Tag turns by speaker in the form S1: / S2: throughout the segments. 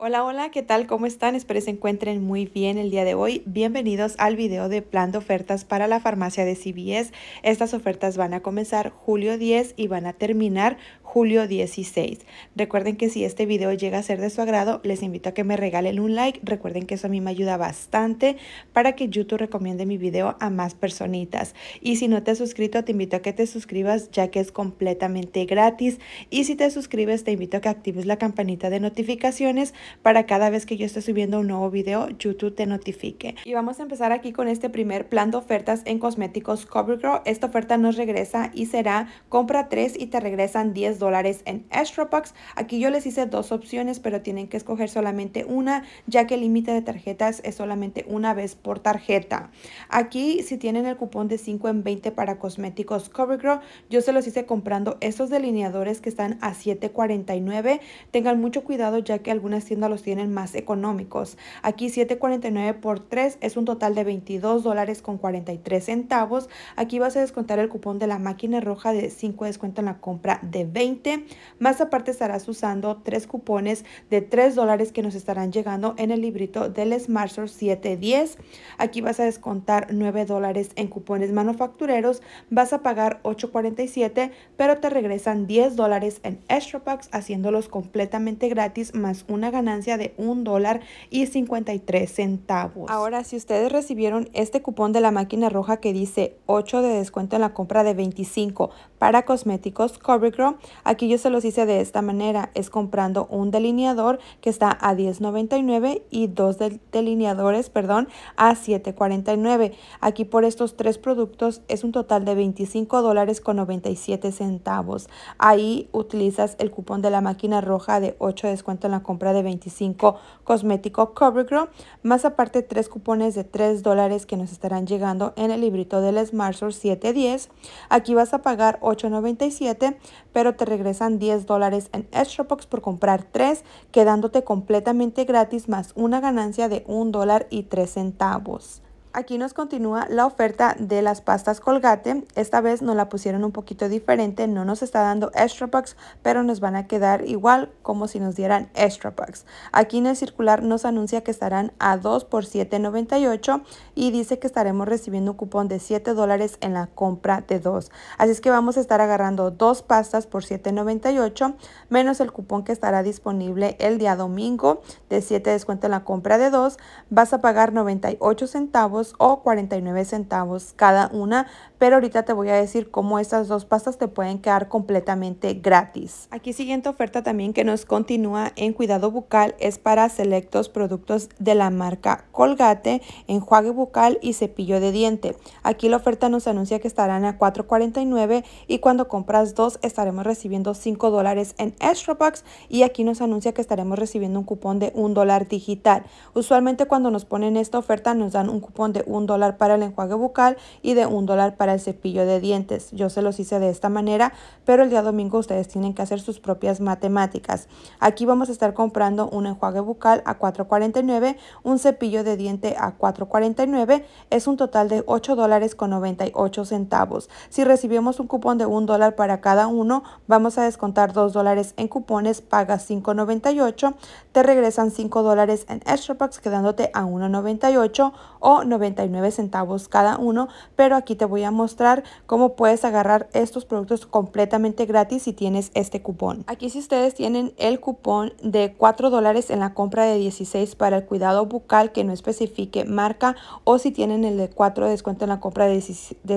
S1: Hola, hola, ¿qué tal? ¿Cómo están? Espero se encuentren muy bien el día de hoy. Bienvenidos al video de plan de ofertas para la farmacia de CBS. Estas ofertas van a comenzar julio 10 y van a terminar julio 16. Recuerden que si este video llega a ser de su agrado, les invito a que me regalen un like. Recuerden que eso a mí me ayuda bastante para que YouTube recomiende mi video a más personitas. Y si no te has suscrito, te invito a que te suscribas ya que es completamente gratis. Y si te suscribes, te invito a que actives la campanita de notificaciones para cada vez que yo esté subiendo un nuevo video, YouTube te notifique. Y vamos a empezar aquí con este primer plan de ofertas en cosméticos CoverGirl. Esta oferta nos regresa y será compra 3 y te regresan 10 dólares en Extra Aquí yo les hice dos opciones, pero tienen que escoger solamente una, ya que el límite de tarjetas es solamente una vez por tarjeta. Aquí, si tienen el cupón de 5 en 20 para cosméticos CoverGirl, yo se los hice comprando estos delineadores que están a 7.49. Tengan mucho cuidado ya que algunas tienen los tienen más económicos. Aquí 7.49 por 3 es un total de 22 dólares con 43 centavos. Aquí vas a descontar el cupón de la máquina roja de 5 descuento en la compra de 20. Más aparte estarás usando tres cupones de 3 dólares que nos estarán llegando en el librito del Smart Store 710. Aquí vas a descontar 9 dólares en cupones manufactureros. Vas a pagar 8.47 pero te regresan 10 dólares en extra packs haciéndolos completamente gratis más una ganancia de un dólar y 53 centavos. Ahora, si ustedes recibieron este cupón de la máquina roja que dice 8 de descuento en la compra de 25 para cosméticos CoverGirl, aquí yo se los hice de esta manera, es comprando un delineador que está a 10.99 y dos delineadores, perdón, a 7.49. Aquí por estos tres productos es un total de 25 dólares con 97 centavos. Ahí utilizas el cupón de la máquina roja de 8 de descuento en la compra de 25 25 cosmético CoverGirl, más aparte tres cupones de 3 dólares que nos estarán llegando en el librito del Store 710. Aquí vas a pagar 8.97, pero te regresan 10 dólares en Extra por comprar 3, quedándote completamente gratis más una ganancia de 1 dólar y 3 centavos aquí nos continúa la oferta de las pastas Colgate. Esta vez nos la pusieron un poquito diferente, no nos está dando extra bucks, pero nos van a quedar igual como si nos dieran extra bucks. Aquí en el circular nos anuncia que estarán a 2 por 7.98 y dice que estaremos recibiendo un cupón de 7 dólares en la compra de 2 Así es que vamos a estar agarrando dos pastas por 7.98 menos el cupón que estará disponible el día domingo de 7 descuento en la compra de 2 Vas a pagar 98 centavos o 49 centavos cada una, pero ahorita te voy a decir cómo estas dos pastas te pueden quedar completamente gratis. Aquí siguiente oferta también que nos continúa en cuidado bucal es para selectos productos de la marca Colgate, enjuague bucal y cepillo de diente. Aquí la oferta nos anuncia que estarán a $4.49 y cuando compras dos estaremos recibiendo $5 dólares en extra bucks y aquí nos anuncia que estaremos recibiendo un cupón de $1 digital. Usualmente cuando nos ponen esta oferta nos dan un cupón de un dólar para el enjuague bucal y de un dólar para el cepillo de dientes. Yo se los hice de esta manera, pero el día domingo ustedes tienen que hacer sus propias matemáticas. Aquí vamos a estar comprando un enjuague bucal a 4.49, un cepillo de diente a 4.49, es un total de 8 dólares con 98 centavos. Si recibimos un cupón de un dólar para cada uno, vamos a descontar 2 dólares en cupones, pagas 5.98, te regresan 5 dólares en extra packs quedándote a 1.98 o no 99 centavos cada uno, pero aquí te voy a mostrar cómo puedes agarrar estos productos completamente gratis si tienes este cupón. Aquí si ustedes tienen el cupón de 4 dólares en la compra de 16 para el cuidado bucal que no especifique marca o si tienen el de 4 descuento en la compra de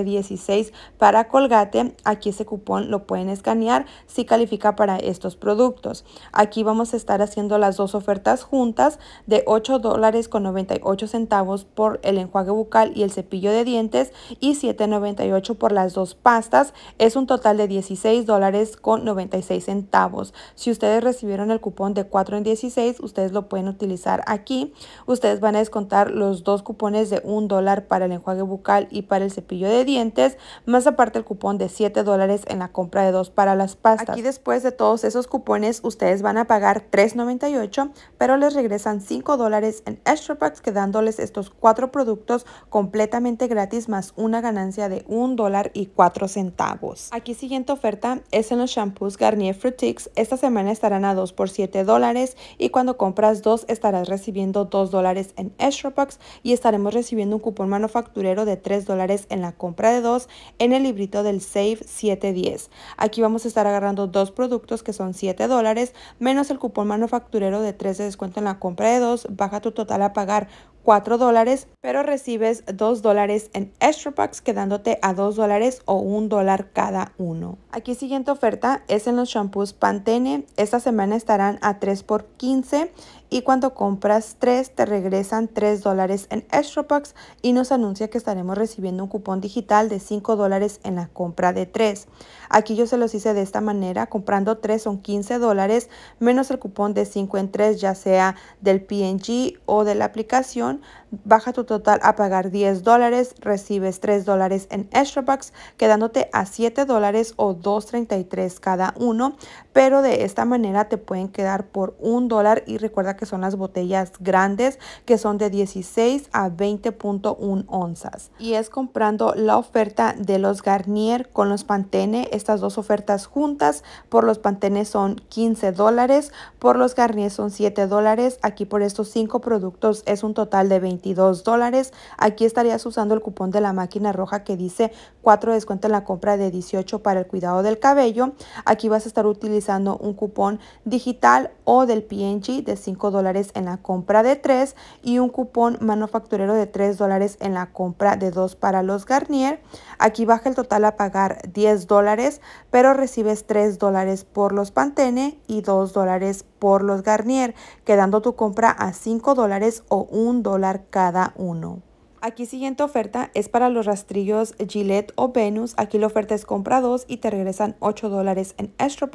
S1: 16 para colgate, aquí ese cupón lo pueden escanear si califica para estos productos. Aquí vamos a estar haciendo las dos ofertas juntas de 8 dólares con 98 centavos por el enjuague enjuague bucal y el cepillo de dientes y $7.98 por las dos pastas. Es un total de $16 dólares con 96 centavos. Si ustedes recibieron el cupón de 4 en 16, ustedes lo pueden utilizar aquí. Ustedes van a descontar los dos cupones de un dólar para el enjuague bucal y para el cepillo de dientes, más aparte el cupón de 7 dólares en la compra de dos para las pastas. Aquí después de todos esos cupones, ustedes van a pagar $3.98, pero les regresan 5 dólares en extra packs quedándoles estos cuatro productos completamente gratis más una ganancia de un dólar y cuatro centavos. Aquí siguiente oferta es en los shampoos Garnier Fruitix. Esta semana estarán a dos por 7 dólares y cuando compras dos estarás recibiendo 2 dólares en extra bucks y estaremos recibiendo un cupón manufacturero de 3 dólares en la compra de dos en el librito del Save 710. Aquí vamos a estar agarrando dos productos que son 7 dólares menos el cupón manufacturero de 3 de descuento en la compra de dos. Baja tu total a pagar 4 dólares, pero recibes 2 dólares en extra packs quedándote a 2 dólares o 1 dólar cada uno. Aquí siguiente oferta es en los shampoos Pantene. Esta semana estarán a 3 por 15 y cuando compras 3 te regresan 3 dólares en Extra Bucks y nos anuncia que estaremos recibiendo un cupón digital de 5 dólares en la compra de 3. Aquí yo se los hice de esta manera, comprando 3 son 15 dólares menos el cupón de 5 en 3 ya sea del PNG o de la aplicación, baja tu total a pagar 10 dólares, recibes 3 dólares en Extra Bucks, quedándote a 7 dólares o 2.33 cada uno pero de esta manera te pueden quedar por un dólar y recuerda que son las botellas grandes que son de 16 a 20.1 onzas y es comprando la oferta de los Garnier con los Pantene estas dos ofertas juntas por los Pantene son 15 dólares por los Garnier son 7 dólares aquí por estos cinco productos es un total de 22 dólares aquí estarías usando el cupón de la máquina roja que dice 4 descuento en la compra de 18 para el cuidado del cabello aquí vas a estar utilizando utilizando un cupón digital o del PNG de 5 dólares en la compra de 3 y un cupón manufacturero de 3 dólares en la compra de 2 para los Garnier. Aquí baja el total a pagar 10 dólares, pero recibes 3 dólares por los Pantene y 2 dólares por los Garnier, quedando tu compra a 5 dólares o 1 dólar cada uno. Aquí siguiente oferta es para los rastrillos Gillette o Venus. Aquí la oferta es compra 2 y te regresan 8 dólares en Extra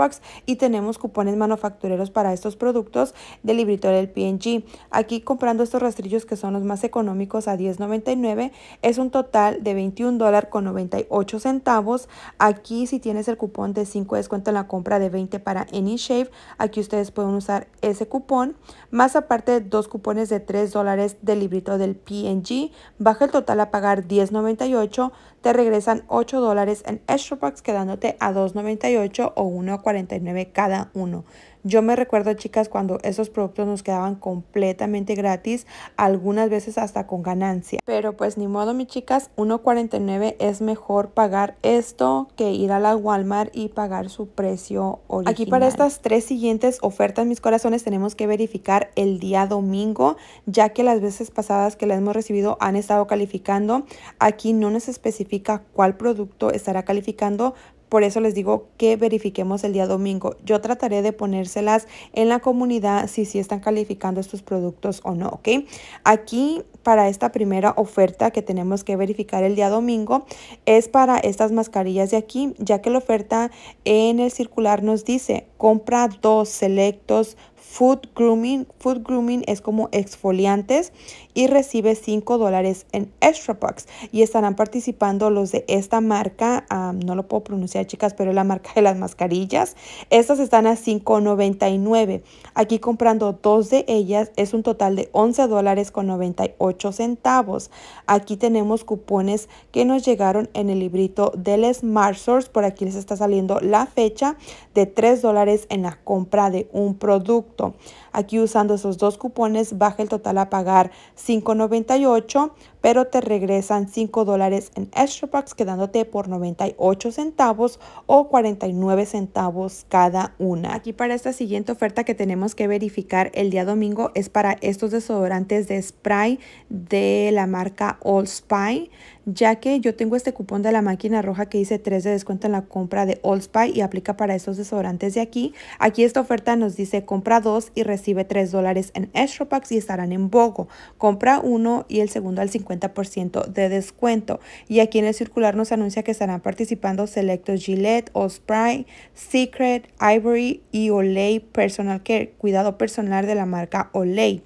S1: y tenemos cupones manufactureros para estos productos del librito del PNG. Aquí comprando estos rastrillos que son los más económicos a $10.99 es un total de $21.98. con centavos. Aquí si tienes el cupón de 5 descuento en la compra de 20 para AnyShave, aquí ustedes pueden usar ese cupón, más aparte dos cupones de 3 dólares del librito del PNG baja el total a pagar $10.98, te regresan 8 en extra bucks quedándote a $2.98 o $1.49 cada uno. Yo me recuerdo, chicas, cuando esos productos nos quedaban completamente gratis, algunas veces hasta con ganancia. Pero pues ni modo, mis chicas, 1.49 es mejor pagar esto que ir a la Walmart y pagar su precio original. Aquí para estas tres siguientes ofertas, mis corazones, tenemos que verificar el día domingo, ya que las veces pasadas que las hemos recibido han estado calificando. Aquí no nos especifica cuál producto estará calificando, por eso les digo que verifiquemos el día domingo. Yo trataré de ponérselas en la comunidad si sí están calificando estos productos o no, ¿ok? Aquí para esta primera oferta que tenemos que verificar el día domingo es para estas mascarillas de aquí, ya que la oferta en el circular nos dice compra dos selectos Food Grooming. Food Grooming es como exfoliantes y recibe 5 dólares en Extra Bucks. Y estarán participando los de esta marca, no lo puedo pronunciar chicas, pero es la marca de las mascarillas. Estas están a $5.99. Aquí comprando dos de ellas es un total de 11 dólares con 98 centavos. Aquí tenemos cupones que nos llegaron en el librito del Smart Source. Por aquí les está saliendo la fecha de 3 dólares en la compra de un producto. Aquí usando esos dos cupones baja el total a pagar 5.98 pero te regresan 5 dólares en extra Packs quedándote por 98 centavos o 49 centavos cada una. Aquí para esta siguiente oferta que tenemos que verificar el día domingo es para estos desodorantes de spray de la marca All Spy ya que yo tengo este cupón de la máquina roja que dice 3 de descuento en la compra de Old Spy y aplica para estos desodorantes de aquí. Aquí esta oferta nos dice compra 2 y recibe 3 dólares en extra packs y estarán en Bogo. Compra uno y el segundo al 50 ciento de descuento. Y aquí en el circular nos anuncia que estarán participando selectos Gillette, Osprey, Secret, Ivory y Olay Personal Care, cuidado personal de la marca Olay.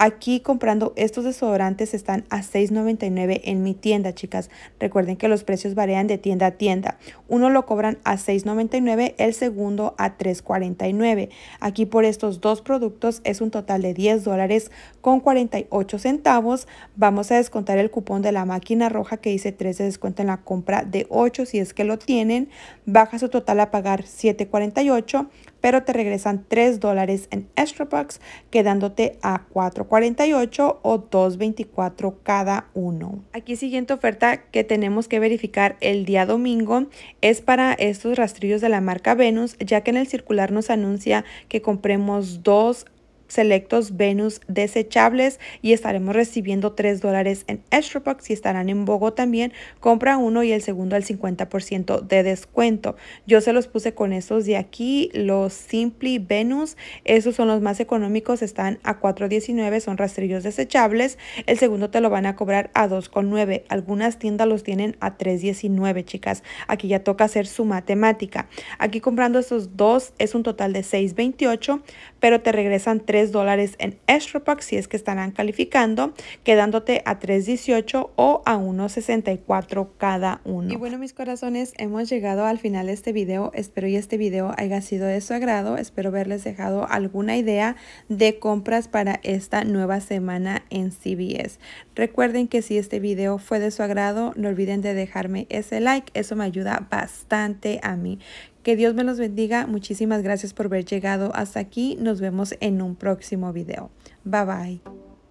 S1: Aquí comprando estos desodorantes están a $6.99 en mi tienda, chicas. Recuerden que los precios varían de tienda a tienda. Uno lo cobran a $6.99, el segundo a $3.49. Aquí por estos dos productos es un total de $10 con 48 centavos. Vamos a descontar el cupón de la máquina roja que dice 3 de descuento en la compra de 8 si es que lo tienen. Baja su total a pagar $7.48 pero te regresan 3 dólares en extra bucks, quedándote a 4.48 o 2.24 cada uno. Aquí siguiente oferta que tenemos que verificar el día domingo es para estos rastrillos de la marca Venus, ya que en el circular nos anuncia que compremos dos selectos Venus desechables y estaremos recibiendo 3 dólares en Astropox y estarán en Bogo también. Compra uno y el segundo al 50% de descuento. Yo se los puse con estos de aquí, los Simply Venus. Esos son los más económicos, están a 4.19, son rastrillos desechables. El segundo te lo van a cobrar a 2.9. Algunas tiendas los tienen a 3.19, chicas. Aquí ya toca hacer su matemática. Aquí comprando estos dos es un total de 6.28, pero te regresan 3 dólares en pack si es que estarán calificando, quedándote a 3.18 o a 1.64 cada uno. Y bueno mis corazones, hemos llegado al final de este video. Espero y este video haya sido de su agrado. Espero haberles dejado alguna idea de compras para esta nueva semana en CBS. Recuerden que si este video fue de su agrado, no olviden de dejarme ese like. Eso me ayuda bastante a mí. Que Dios me los bendiga. Muchísimas gracias por haber llegado hasta aquí. Nos vemos en un próximo video. Bye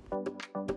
S1: bye.